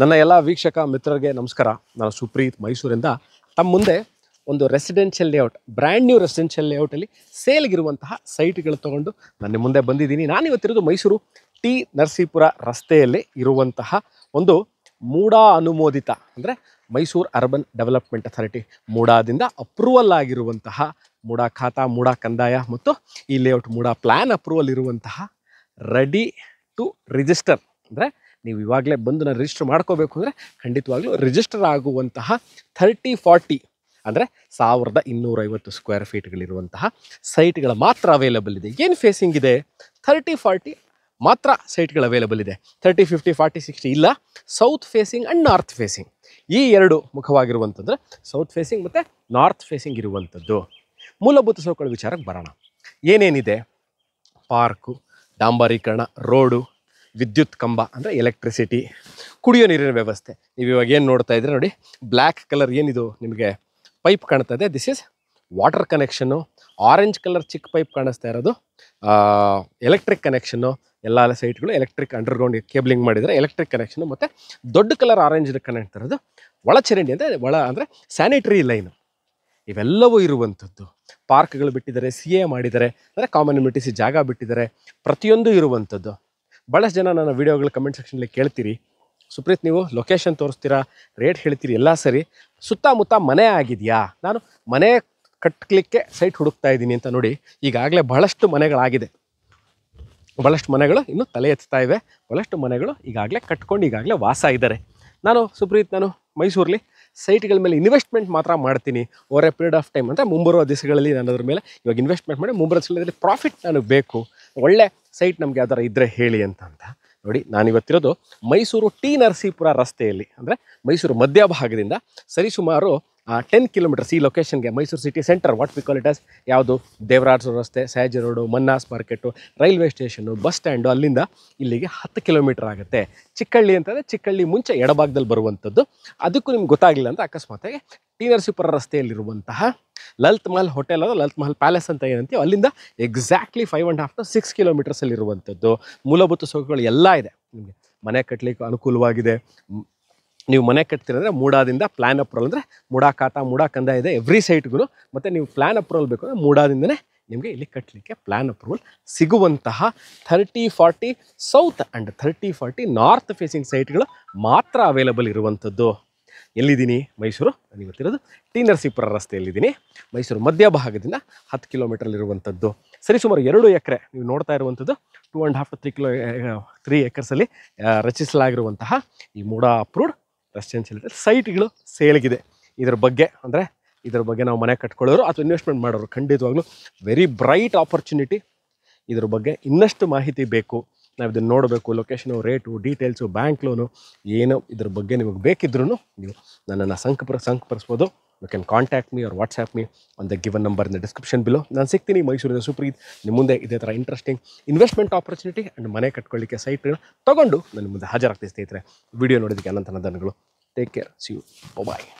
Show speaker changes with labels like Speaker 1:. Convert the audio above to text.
Speaker 1: ನನ್ನ ಎಲ್ಲ ವೀಕ್ಷಕ ಮಿತ್ರರಿಗೆ ನಮಸ್ಕಾರ ನಾನು ಸುಪ್ರೀತ್ ಮೈಸೂರಿಂದ ತಮ್ಮ ಮುಂದೆ ಒಂದು residential layout brand new residential ಲೇಔಟಲ್ಲಿ ಸೇಲ್ಗಿರುವಂತಹ ಸೈಟ್ಗಳು ತೊಗೊಂಡು ನನ್ನ ಮುಂದೆ ಬಂದಿದ್ದೀನಿ ನಾನಿವತ್ತಿರೋದು ಮೈಸೂರು ಟಿ ನರಸೀಪುರ ರಸ್ತೆಯಲ್ಲಿ ಇರುವಂತಹ ಒಂದು ಮೂಡಾ ಅನುಮೋದಿತ ಅಂದರೆ ಮೈಸೂರು ಅರ್ಬನ್ ಡೆವಲಪ್ಮೆಂಟ್ ಅಥಾರಿಟಿ ಮೂಡಾದಿಂದ ಅಪ್ರೂವಲ್ ಆಗಿರುವಂತಹ ಮೂಡಾ ಖಾತಾ ಮೂಡಾ ಕಂದಾಯ ಮತ್ತು ಈ ಲೇಔಟ್ ಮೂಡಾ ಪ್ಲ್ಯಾನ್ ಅಪ್ರೂವಲ್ ಇರುವಂತಹ ರೆಡಿ ಟು ರಿಜಿಸ್ಟರ್ ಅಂದರೆ ನೀವು ಇವಾಗಲೇ ಬಂದು ನಾನು ರಿಜಿಸ್ಟರ್ ಮಾಡ್ಕೋಬೇಕು ಅಂದರೆ ಖಂಡಿತವಾಗ್ಲೂ ರಿಜಿಸ್ಟರ್ ಆಗುವಂತಹ ಥರ್ಟಿ ಫಾರ್ಟಿ ಅಂದರೆ ಸಾವಿರದ ಇನ್ನೂರೈವತ್ತು ಸ್ಕ್ವೇರ್ ಫೀಟ್ಗಳಿರುವಂತಹ ಸೈಟ್ಗಳ ಮಾತ್ರ ಅವೈಲಬಲ್ ಇದೆ ಏನು ಫೇಸಿಂಗ್ ಇದೆ ಥರ್ಟಿ ಫಾರ್ಟಿ ಮಾತ್ರ ಸೈಟ್ಗಳು ಅವೈಲಬಲ್ ಇದೆ ಥರ್ಟಿ ಫಿಫ್ಟಿ ಫಾರ್ಟಿ ಸಿಕ್ಸ್ಟಿ ಇಲ್ಲ south facing and north facing ಈ ಎರಡು ಮುಖವಾಗಿರುವಂಥದ್ದು ಸೌತ್ ಫೇಸಿಂಗ್ ಮತ್ತು ನಾರ್ತ್ ಫೇಸಿಂಗ್ ಇರುವಂಥದ್ದು ಮೂಲಭೂತ ಸೌಕರ್ಯ ವಿಚಾರಕ್ಕೆ ಬರೋಣ ಏನೇನಿದೆ ಪಾರ್ಕು ಡಾಂಬರೀಕರಣ ರೋಡು ವಿದ್ಯುತ್ ಕಂಬ ಅಂದರೆ ಎಲೆಕ್ಟ್ರಿಸಿಟಿ ಕುಡಿಯೋ ನೀರಿನ ವ್ಯವಸ್ಥೆ ನೀವು ಇವಾಗ ಏನು ನೋಡ್ತಾ ಇದ್ರೆ ನೋಡಿ ಬ್ಲ್ಯಾಕ್ ಕಲರ್ ಏನಿದು ನಿಮಗೆ ಪೈಪ್ ಕಾಣ್ತಾ ಇದೆ ದಿಸ್ ಇಸ್ ವಾಟರ್ ಕನೆಕ್ಷನ್ನು ಆರೆಂಜ್ ಕಲರ್ ಚಿಕ್ಕ ಪೈಪ್ ಕಾಣಿಸ್ತಾ ಇರೋದು ಎಲೆಕ್ಟ್ರಿಕ್ ಕನೆಕ್ಷನ್ನು ಎಲ್ಲ ಸೈಟ್ಗಳು ಎಲೆಕ್ಟ್ರಿಕ್ ಅಂಡರ್ಗ್ರೌಂಡ್ ಕೇಬಲಿಂಗ್ ಮಾಡಿದರೆ ಎಲೆಕ್ಟ್ರಿಕ್ ಕನೆಕ್ಷನು ಮತ್ತು ದೊಡ್ಡ ಕಲರ್ ಆರೆಂಜ್ ಕನೆಕ್ಟ್ ಇರೋದು ಒಳಚರಂಡಿ ಅಂದರೆ ಒಳ ಅಂದರೆ ಸ್ಯಾನಿಟರಿ ಲೈನು ಇವೆಲ್ಲವೂ ಇರುವಂಥದ್ದು ಪಾರ್ಕ್ಗಳು ಬಿಟ್ಟಿದ್ದಾರೆ ಸಿ ಎ ಮಾಡಿದ್ದಾರೆ ಅಂದರೆ ಕಾಮನ್ ಇಮ್ಯುನಿಟೀಸಿ ಜಾಗ ಬಿಟ್ಟಿದ್ದಾರೆ ಪ್ರತಿಯೊಂದು ಇರುವಂಥದ್ದು ಭಾಳಷ್ಟು ಜನ ನನ್ನ ವೀಡಿಯೋಗಳು ಕಮೆಂಟ್ ಸೆಕ್ಷನಲ್ಲಿ ಕೇಳ್ತೀರಿ ಸುಪ್ರೀತ್ ನೀವು ಲೊಕೇಶನ್ ತೋರಿಸ್ತೀರಾ ರೇಟ್ ಹೇಳ್ತೀರಿ ಎಲ್ಲ ಸರಿ ಸುತ್ತಮುತ್ತ ಮನೆ ಆಗಿದೆಯಾ ನಾನು ಮನೆ ಕಟ್ಟಲಿಕ್ಕೆ ಸೈಟ್ ಹುಡುಕ್ತಾ ಇದ್ದೀನಿ ಅಂತ ನೋಡಿ ಈಗಾಗಲೇ ಭಾಳಷ್ಟು ಮನೆಗಳಾಗಿದೆ ಭಾಳಷ್ಟು ಮನೆಗಳು ಇನ್ನೂ ತಲೆ ಎತ್ತಾ ಇವೆ ಭಾಳಷ್ಟು ಮನೆಗಳು ಈಗಾಗಲೇ ಕಟ್ಕೊಂಡು ಈಗಾಗಲೇ ವಾಸ ಇದ್ದಾರೆ ನಾನು ಸುಪ್ರೀತ್ ನಾನು ಮೈಸೂರಲ್ಲಿ ಸೈಟ್ಗಳ ಮೇಲೆ ಇನ್ವೆಸ್ಟ್ಮೆಂಟ್ ಮಾತ್ರ ಮಾಡ್ತೀನಿ over a period of time ಅಂದರೆ ಮುಂಬರುವ ದಿವಸಗಳಲ್ಲಿ ನಾನು ಅದ್ರ ಮೇಲೆ ಇವಾಗ ಇನ್ವೆಸ್ಟ್ಮೆಂಟ್ ಮಾಡಿ ಮುಂಬರುವ ದಿವಸಗಳಲ್ಲಿ ಪ್ರಾಫಿಟ್ ನನಗೆ ಬೇಕು ಒಳ್ಳೆ ಸೈಟ್ ನಮಗೆ ಯಾವ್ದಾರು ಇದ್ರೆ ಹೇಳಿ ಅಂತ ಅಂತ ನೋಡಿ ನಾನಿವತ್ತಿರೋದು ಮೈಸೂರು ಟಿ ನರಸೀಪುರ ರಸ್ತೆಯಲ್ಲಿ ಅಂದರೆ ಮೈಸೂರು ಮಧ್ಯ ಭಾಗದಿಂದ ಸರಿಸುಮಾರು ಟೆನ್ ಕಿಲೋಮೀಟರ್ಸ್ ಈ ಲೊಕೇಶನ್ಗೆ Mysuru city centre what we call it as ಯಾವುದು ದೇವರಾಜ ರಸ್ತೆ ಸಹಜ ರೋಡು ಮನ್ನಾಸ್ market railway station bus stand ಅಲ್ಲಿಂದ ಇಲ್ಲಿಗೆ ಹತ್ತು ಕಿಲೋಮೀಟರ್ ಆಗುತ್ತೆ ಚಿಕ್ಕಳ್ಳಿ ಅಂತಂದರೆ ಚಿಕ್ಕಳ್ಳಿ ಮುಂಚೆ ಎಡಭಾಗದಲ್ಲಿ ಬರುವಂಥದ್ದು ಅದಕ್ಕೂ ನಿಮ್ಗೆ ಗೊತ್ತಾಗಿಲ್ಲ ಅಂತ ಅಕಸ್ಮಾತಾಗಿ ಟಿ ನರಸೀಪುರ ರಸ್ತೆಯಲ್ಲಿರುವಂತಹ ಲಲಿತ್ ಮಹಲ್ ಹೋಟೆಲ್ ಅದು ಲಲಿತ್ ಮಹಲ್ ಪ್ಯಾಲೇಸ್ ಅಂತ ಏನಂತೀವಿ ಅಲ್ಲಿಂದ exactly five and half to six ಕಿಲೋಮೀಟರ್ಸಲ್ಲಿರುವಂಥದ್ದು ಮೂಲಭೂತ ಸೌಕರ್ಯಗಳು ಎಲ್ಲ ಇದೆ ನಿಮಗೆ ಮನೆ ಕಟ್ಟಲಿಕ್ಕೆ ಅನುಕೂಲವಾಗಿದೆ ನೀವು ಮನೆ ಕಟ್ತೀರಂದರೆ ಮೂಡಾದಿಂದ ಪ್ಲ್ಯಾನ್ ಅಪ್ರೂವಲ್ ಅಂದರೆ ಮೂಡಾ ಖಾತ ಮೂಡಾ ಕಂದಾಯ ಇದೆ ಎವ್ರಿ ಸೈಟ್ಗೂ ಮತ್ತು ನೀವು ಪ್ಲ್ಯಾನ್ ಅಪ್ರೂವಲ್ ಬೇಕು ಅಂದರೆ ಮೂಡಾದಿಂದನೇ ನಿಮಗೆ ಇಲ್ಲಿ ಕಟ್ಟಲಿಕ್ಕೆ ಪ್ಲ್ಯಾನ್ ಅಪ್ರೂವಲ್ ಸಿಗುವಂತಹ thirty forty south and thirty forty north facing ಸೈಟ್ಗಳು ಮಾತ್ರ ಅವೈಲಬಲ್ ಇರುವಂಥದ್ದು ಎಲ್ಲಿದ್ದೀನಿ ಮೈಸೂರು ನನಗೆ ಗೊತ್ತಿರೋದು ಟಿ ನರಸೀಪುರ ರಸ್ತೆಯಲ್ಲಿದ್ದೀನಿ ಮೈಸೂರು ಮಧ್ಯ ಭಾಗದಿಂದ ಹತ್ತು ಕಿಲೋಮೀಟ್ರಲ್ಲಿರುವಂಥದ್ದು ಸುಮಾರು ಎರಡು ಎಕರೆ ನೀವು ನೋಡ್ತಾ ಇರುವಂಥದ್ದು two and half to three kilo three ಎಕರ್ಸಲ್ಲಿ ರಚಿಸಲಾಗಿರುವಂತಹ ಈ ಮೂಡಾ ಅಪ್ರೂವ್ಡ್ ರೆಸ್ಟೆನ್ಸ್ ಇರುತ್ತೆ ಸೈಟ್ಗಳು ಸೇಲ್ಗಿದೆ ಇದ್ರ ಬಗ್ಗೆ ಅಂದರೆ ಇದ್ರ ಬಗ್ಗೆ ನಾವು ಮನೆ ಕಟ್ಕೊಳ್ಳೋರು ಅಥವಾ ಇನ್ವೆಸ್ಟ್ಮೆಂಟ್ ಮಾಡೋರು ಖಂಡಿತವಾಗ್ಲೂ ವೆರಿ ಬ್ರೈಟ್ ಆಪರ್ಚುನಿಟಿ ಇದ್ರ ಬಗ್ಗೆ ಇನ್ನಷ್ಟು ಮಾಹಿತಿ ಬೇಕು ನಾವು ಇದನ್ನು ನೋಡಬೇಕು location rate details bank loan ಏನು ಇದ್ರ ಬಗ್ಗೆ ನಿಮಗೆ ಬೇಕಿದ್ರೂ ನೀವು ನನ್ನನ್ನು ಸಂಕಪ್ರ ಸಂಕಪರಿಸ್ಬೋದು ಯು ಕ್ಯಾನ್ ಕಾಂಟ್ಯಾಕ್ಟ್ ಮಿ ಅವ್ರ WhatsApp me on the given number in description below ನಾನು ಸಿಗ್ತೀನಿ ಮೈಸೂರಿನ ಸುಪ್ರೀತ್ ನಿಮ್ಮ ಮುಂದೆ ಇದೇ ಥರ ಇಂಟ್ರೆಸ್ಟಿಂಗ್ ಇನ್ವೆಸ್ಟ್ಮೆಂಟ್ ಆಪರ್ಚುನಿಟಿ ಆ್ಯಂಡ್ ಮನೆ ಕಟ್ಕೊಳ್ಳಿಕ್ಕೆ ಸೈಟ್ ತೊಗೊಂಡು ನನ್ನ ಮುಂದೆ ಹಾಜರಾಗ್ತೀನಿ ಸ್ನೇಹಿತರೆ ವಿಡಿಯೋ ನೋಡೋದಕ್ಕೆ ಅನಂತನ ಧನಗಳು take care see you bye